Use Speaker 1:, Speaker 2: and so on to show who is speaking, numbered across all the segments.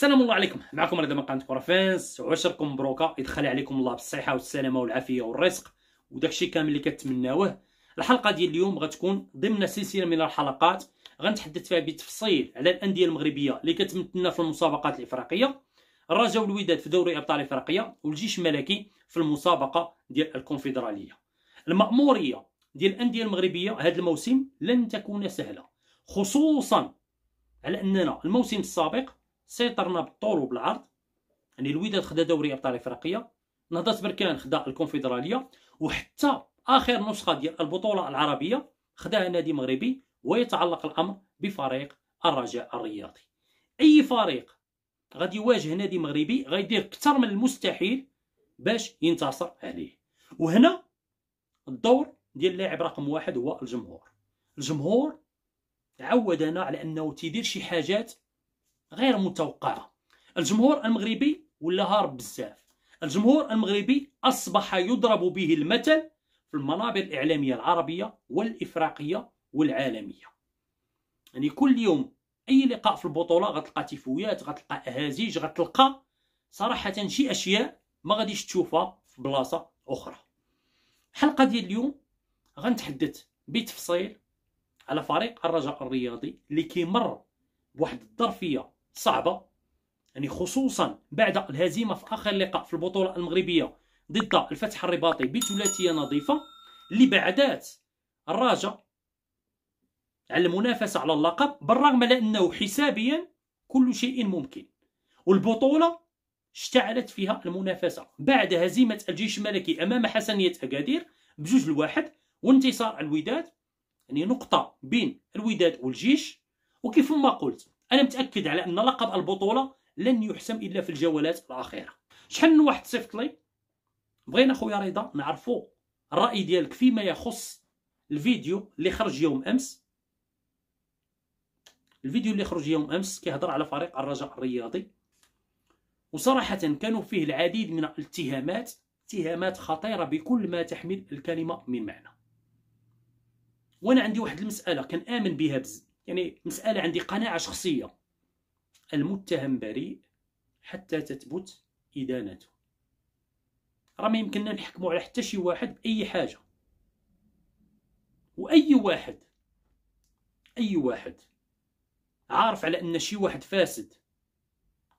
Speaker 1: السلام الله عليكم معكم رضا من قناه كره فانس وعشركم مبروكه يدخل عليكم الله بالصحه والسلامه والعافيه والرزق وداكشي كامل اللي كتمناوه الحلقه ديال اليوم غتكون ضمن سلسله من الحلقات غنتحدث فيها بالتفصيل على الانديه المغربيه اللي كتمثلنا في المسابقات الافريقيه الرجاء والوداد في دوري ابطال افريقيا والجيش الملكي في المسابقه ديال الكونفدراليه الماموريه ديال الانديه المغربيه هذا الموسم لن تكون سهله خصوصا على اننا الموسم السابق سيطرنا بالطول وبالعرض يعني الوداد خدا دوري ابطال افريقيا نهضه بركان خدا الكونفدراليه وحتى اخر نسخه ديال البطوله العربيه خداها نادي مغربي ويتعلق الامر بفريق الرجاء الرياضي اي فريق غادي يواجه نادي مغربي غيدير اكثر من المستحيل باش ينتصر عليه وهنا الدور ديال اللاعب رقم واحد هو الجمهور الجمهور عودنا على انه تيدير شي حاجات غير متوقعه الجمهور المغربي ولا هارب بزاف الجمهور المغربي اصبح يضرب به المثل في المنابر الاعلاميه العربيه والافريقيه والعالميه يعني كل يوم اي لقاء في البطوله غتلقى تيفويات غتلقى اهازيج غتلقى صراحه شي اشياء ما غاديش تشوفها في بلاصه اخرى الحلقه ديال اليوم غنتحدث بتفصيل على فريق الرجاء الرياضي اللي كيمر بواحد الظرفيه صعبه يعني خصوصا بعد الهزيمه في اخر لقاء في البطوله المغربيه ضد الفتح الرباطي بثلاثيه نظيفه اللي بعدات الراجا على المنافسه على اللقب بالرغم على انه حسابيا كل شيء ممكن والبطوله اشتعلت فيها المنافسه بعد هزيمه الجيش الملكي امام حسنيه اكادير بجوج الواحد وانتصار الوداد يعني نقطه بين الوداد والجيش وكيف ما قلت انا متاكد على ان لقب البطوله لن يحسم الا في الجولات الاخيره شحال من واحد صيفط لي بغينا خويا رضا نعرفوا الراي ديالك فيما يخص الفيديو اللي خرج يوم امس الفيديو اللي خرج يوم امس كيهضر على فريق الرجاء الرياضي وصراحه كانوا فيه العديد من الاتهامات اتهامات خطيره بكل ما تحمل الكلمه من معنى وانا عندي واحد المساله كنامن بها بزاف يعني مسألة عندي قناعة شخصية المتهم بريء حتى تثبت إدانته راه ما يمكننا نحكموا على حتى شي واحد بأي حاجة وأي واحد أي واحد عارف على أن شي واحد فاسد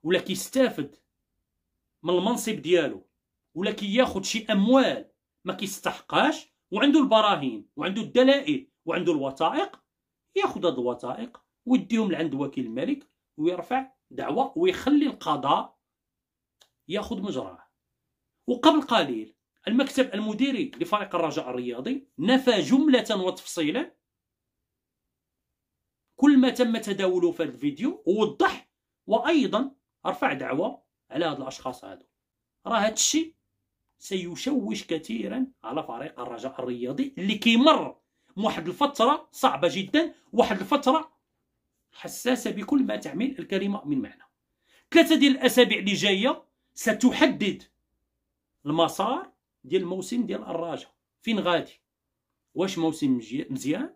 Speaker 1: ولا كيستافد من المنصب ديالو ولا كياخد شي أموال ما كيستحقاش وعنده البراهين وعنده الدلائل وعنده الوثائق ياخذ هاد الوثائق ويديهم لعند وكيل الملك ويرفع دعوة ويخلي القضاء ياخذ مجراه وقبل قليل المكتب المديري لفريق الرجاء الرياضي نفى جملة وتفصيلا كل ما تم تداوله في هذا الفيديو ووضح وايضا رفع دعوة على هاد الاشخاص هادو راه هادشي سيشوش كثيرا على فريق الرجاء الرياضي اللي كيمر واحد الفترة صعبة جدا واحد الفترة حساسة بكل ما تحمل الكلمة من معنى ثلاثة ديال الأسابيع اللي جاية ستحدد المسار ديال الموسم ديال الراجا فين غادي واش موسم مزيان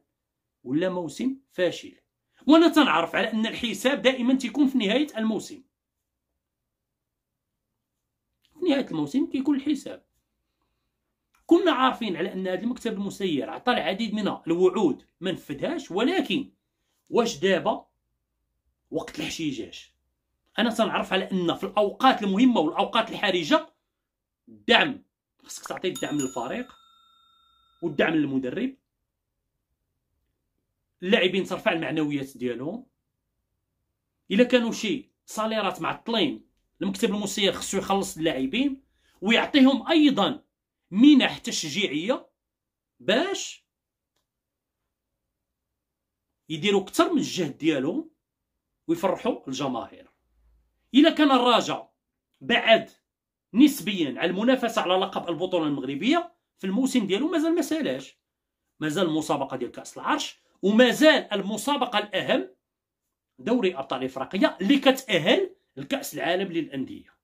Speaker 1: ولا موسم فاشل وانا تنعرف على ان الحساب دائما تيكون في نهايه الموسم في نهايه الموسم كيكون الحساب كنا عارفين على ان هذا المكتب المسير عطى العديد من الوعود ما نفذهاش ولكن واش دابا وقت الحشيجاش انا تنعرف على ان في الاوقات المهمه والاوقات الحرجه الدعم خصك تعطي الدعم للفريق والدعم للمدرب اللاعبين ترفع المعنويات ديالهم الا كانوا شي صاليرات معطلين المكتب المسير خصو يخلص اللاعبين ويعطيهم ايضا منح تشجيعيه باش يديروا اكثر من الجهد ديالهم ويفرحوا الجماهير الا كان الرجاء بعد نسبيا على المنافسه على لقب البطوله المغربيه في الموسم ديالو مازال ما سالاش مازال المسابقه ديال كاس العرش ومازال المسابقه الاهم دوري ابطال افريقيا اللي كتاهل لكاس العالم للانديه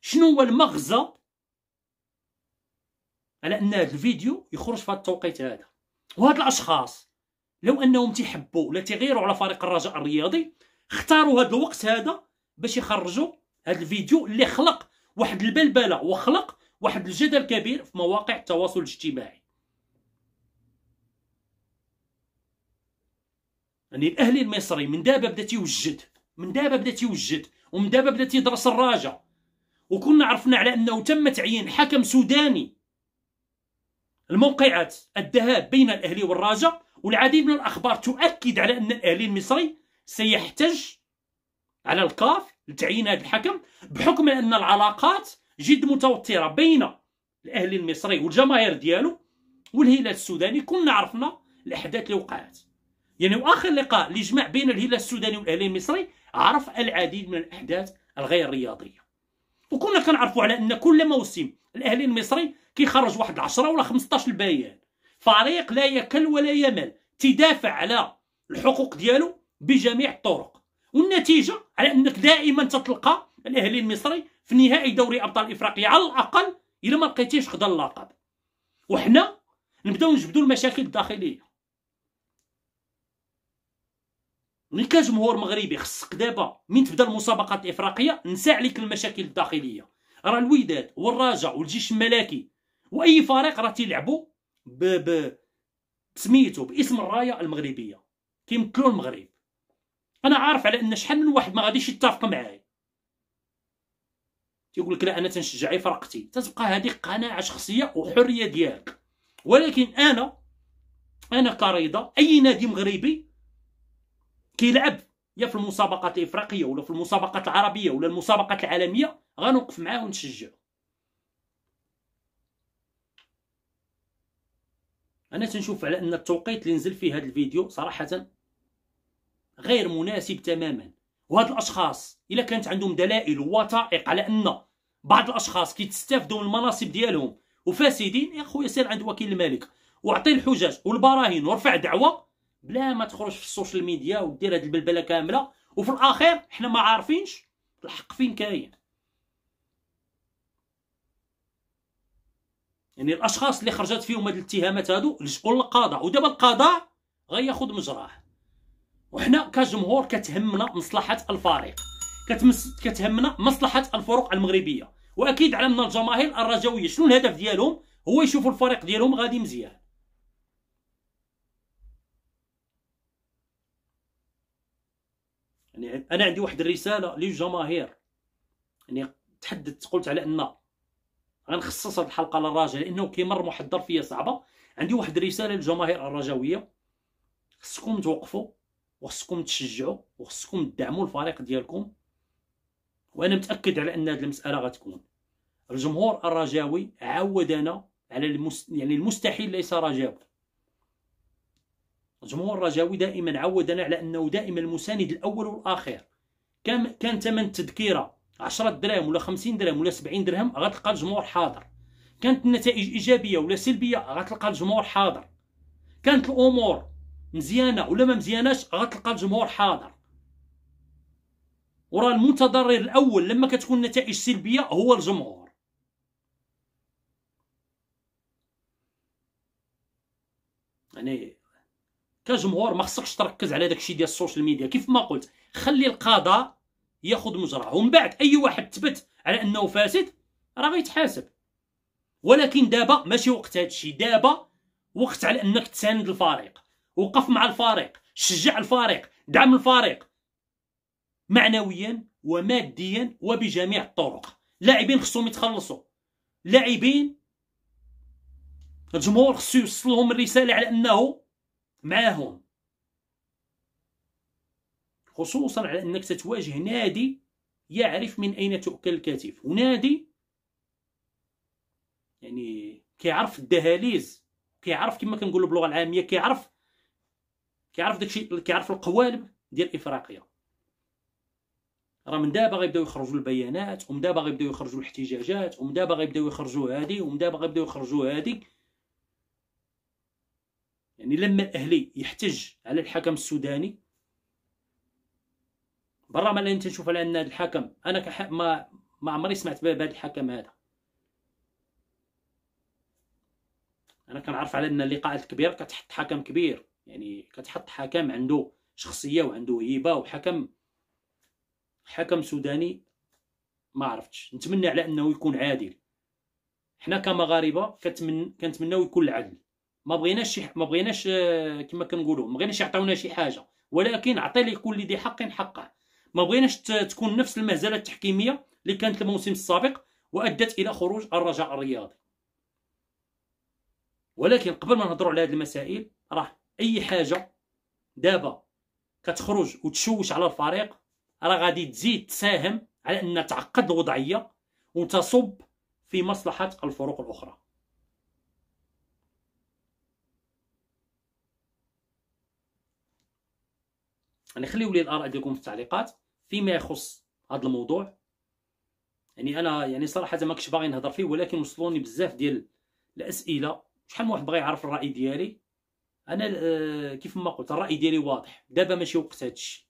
Speaker 1: شنو هو المغزى على ان هذا الفيديو يخرج في هذا التوقيت هذا وهاد الاشخاص لو انهم تيحبوا ولا تيغيروا على فريق الرجاء الرياضي اختاروا هذا الوقت هذا باش يخرجوا هذا الفيديو اللي خلق واحد البلبله وخلق واحد الجدل كبير في مواقع التواصل الاجتماعي يعني الاهلي المصري من دابا بدا تيوجد من دابا بدا تيوجد ومن دابا بدا تيدرس الراجا وكنا عرفنا على انه تم تعيين حكم سوداني الموقعات الذهاب بين الأهلي والراجا والعديد من الأخبار تؤكد على أن الأهلي المصري سيحتج على الكاف لتعيين هذا الحكم بحكم أن العلاقات جد متوترة بين الأهلي المصري والجماهير ديالو والهلال السوداني كلنا عرفنا الأحداث اللي وقعت يعني وآخر لقاء اللي جمع بين الهلال السوداني والأهلي المصري عرف العديد من الأحداث الغير رياضية وكنا كنعرفوا على ان كل موسم الاهلي المصري كيخرج واحد 10 ولا 15 بيان فريق لا يكل ولا يمل تدافع على الحقوق ديالو بجميع الطرق والنتيجه على انك دائما تتلقى الاهلي المصري في نهائي دوري ابطال افريقيا على الاقل الا ما لقيتيش خدا اللقب وحنا نبداو نجبدوا المشاكل الداخليه ملي كجمهور مغربي خصك دابا من تبدا المسابقات الافريقيه نسى عليك المشاكل الداخليه راه الوداد والرجاء والجيش الملكي واي فريق راه تيلعبوا ب ب بسميتو باسم الرايه المغربيه كيمكلو المغرب انا عارف على ان شحال من واحد ما غاديش يتفق معايا تيقول لك لا انا تنشجع فرقتي تتبقى هذه قناعه شخصيه وحريه ديالك ولكن انا انا كريضه اي نادي مغربي كيلعب يا في المسابقات الافريقيه ولا في المسابقات العربيه ولا المسابقات العالميه غنوقف معاه ونشجعه انا تنشوف على ان التوقيت اللي نزل فيه هذا الفيديو صراحه غير مناسب تماما وهاد الاشخاص الا كانت عندهم دلائل ووثائق على ان بعض الاشخاص كيتستافدوا من المناصب ديالهم وفاسدين يا خويا سير عند وكيل الملك واعطي الحجج والبراهين وارفع دعوه بلا ما تخرج في السوشيال ميديا ودير هاد البلبله كامله وفي الاخير حنا ما عارفينش الحق فين كاين يعني الاشخاص اللي خرجت فيهم هاد الاتهامات هادو لجؤوا للقضاء ودابا القضاء غياخذ مجراه وحنا كجمهور كتهمنا مصلحه الفريق كتمس... كتهمنا مصلحه الفرق المغربيه واكيد على الجماهير الرجويه شنو الهدف ديالهم هو يشوفوا الفريق ديالهم غادي مزيان يعني انا عندي واحد الرساله للجماهير يعني تحدثت قلت على ان غنخصص هذه الحلقه للرجاء لانه كيمر محضر فيا صعبه عندي واحد الرساله للجماهير الرجاويه خصكم توقفوا وخصكم تشجعوا وخصكم تدعموا الفريق ديالكم وانا متاكد على ان هذه المساله غتكون الجمهور الرجاوي عودنا على المس... يعني المستحيل ليس رجاوي الجمهور الرجاوي دائما عودنا على انه دائما المساند الاول والاخير كان كان ثمن التذكره 10 دراهم ولا 50 درهم ولا 70 درهم غتلقى الجمهور حاضر كانت النتائج ايجابيه ولا سلبيه غتلقى الجمهور حاضر كانت الامور مزيانه ولا ما مزياناش غتلقى الجمهور حاضر ورا المتضرر الاول لما كتكون النتائج سلبيه هو الجمهور يعني كجمهور ما خصكش تركز على داكشي ديال السوشيال ميديا كيف ما قلت خلي القضاء ياخذ مجراه ومن بعد اي واحد ثبت على انه فاسد راه غيتحاسب ولكن دابا ماشي وقت هادشي دابا وقت على انك تساند الفريق وقف مع الفريق شجع الفريق دعم الفريق معنويا وماديا وبجميع الطرق لاعبين خصهم يتخلصوا لاعبين الجمهور خصو يوصل لهم الرساله على انه معاهم خصوصا على انك تتواجه نادي يعرف من اين تؤكل الكتف ونادي يعني كيعرف الدهاليز كيعرف كما كنقولوا باللغه العاميه كيعرف كيعرف داكشي كيعرف القوالب ديال افريقيا راه من دابا غيبداو يخرجوا البيانات ومن دابا غيبداو يخرجوا الاحتجاجات ومن دابا غيبداو يخرجوا هادي ومن دابا غيبداو يخرجوا هادي يعني لما الاهلي يحتج على الحكم السوداني برا ما انت تشوف على ان هذا الحكم انا كح... ما ما عمري سمعت بهذا الحكم هذا انا كنعرف على ان اللقاءات الكبيره كتحط حكم كبير يعني كتحط حكم عنده شخصيه وعنده هيبه وحكم حكم سوداني ما عرفتش نتمنى على انه يكون عادل حنا كمغاربه كنتمناو يكون العدل ما بغيناش ما بغيناش آه، كما كنقولوا ما بغيناش يعطيونا شي حاجه ولكن عطي لكل ذي حق حقه ما بغيناش تكون نفس المهزله التحكيميه اللي كانت الموسم السابق وادت الى خروج الرجاء الرياضي ولكن قبل ما نهضروا على هذه المسائل راه اي حاجه دابا كتخرج وتشوش على الفريق راه غادي تزيد تساهم على ان تعقد الوضعيه وتصب في مصلحه الفرق الاخرى غنخليو لي الاراء ديالكم في التعليقات فيما يخص هذا الموضوع يعني انا يعني صراحه ما كنتش باغي نهضر فيه ولكن وصلوني بزاف ديال الاسئله شحال من واحد بغى يعرف الراي ديالي انا آه، كيف ما قلت الراي ديالي واضح دابا ماشي وقت هادشي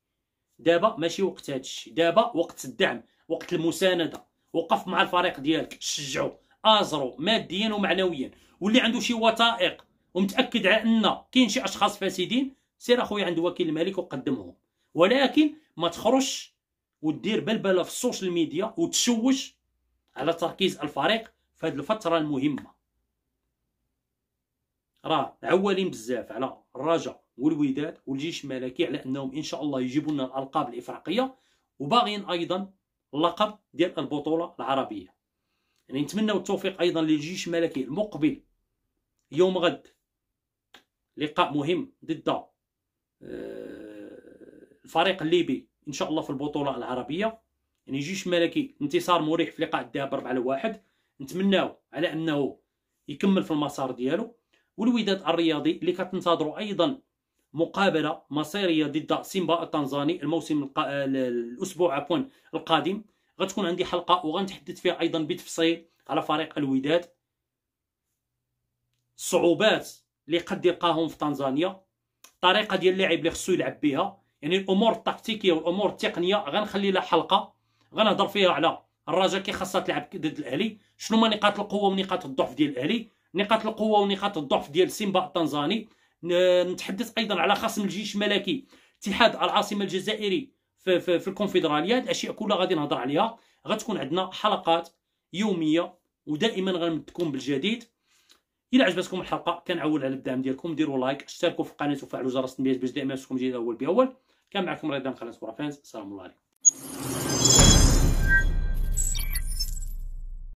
Speaker 1: دابا ماشي وقت هادشي دابا وقت الدعم وقت المسانده وقف مع الفريق ديالك شجعوا ازرو ماديا ومعنويا واللي عنده شي وثائق ومتاكد على ان كاين شي اشخاص فاسدين سير اخويا عند وكيل الملك وقدمهم ولكن ما تخرجش ودير بلبله في السوشيال ميديا وتشوش على تركيز الفريق في هذه الفتره المهمه راه عوالين بزاف على الرجاء والوداد والجيش الملكي على انهم ان شاء الله يجيبوا لنا الالقاب الافريقيه وباغيين ايضا اللقب ديال البطوله العربيه يعني نتمنوا التوفيق ايضا للجيش الملكي المقبل يوم غد لقاء مهم ضد الفريق الليبي ان شاء الله في البطوله العربيه يعني جيش ملكي انتصار مريح في لقاء الذهاب 4 لواحد نتمناو على انه يكمل في المسار ديالو والوداد الرياضي اللي كتنتظروا ايضا مقابله مصيريه ضد سيمبا التنزاني الموسم القا... الاسبوع عفوا القادم غتكون عندي حلقه وغنتحدث فيها ايضا بتفصيل على فريق الوداد الصعوبات اللي قد يلقاهم في تنزانيا الطريقه ديال اللاعب اللي خصو يلعب بها يعني الامور التكتيكيه والامور التقنيه غنخلي لها حلقه غنهضر فيها على الرجاء كي خاصها تلعب ضد الاهلي شنو هما نقاط القوه ونقاط الضعف ديال الاهلي نقاط القوه ونقاط الضعف ديال سيمبا التنزاني نتحدث ايضا على خصم الجيش الملكي اتحاد العاصمه الجزائري في, في, في الكونفدراليه هاد الاشياء كلها غادي نهضر عليها غتكون عندنا حلقات يوميه ودائما غنمدكم بالجديد الى عجبتكم الحلقه كنعول على الدعم ديالكم ديروا لايك اشتركوا في القناه وفعلوا جرس التنبيهات باش دائما يوصلكم جديد اول باول كان معكم رضا من قناه فانز السلام عليكم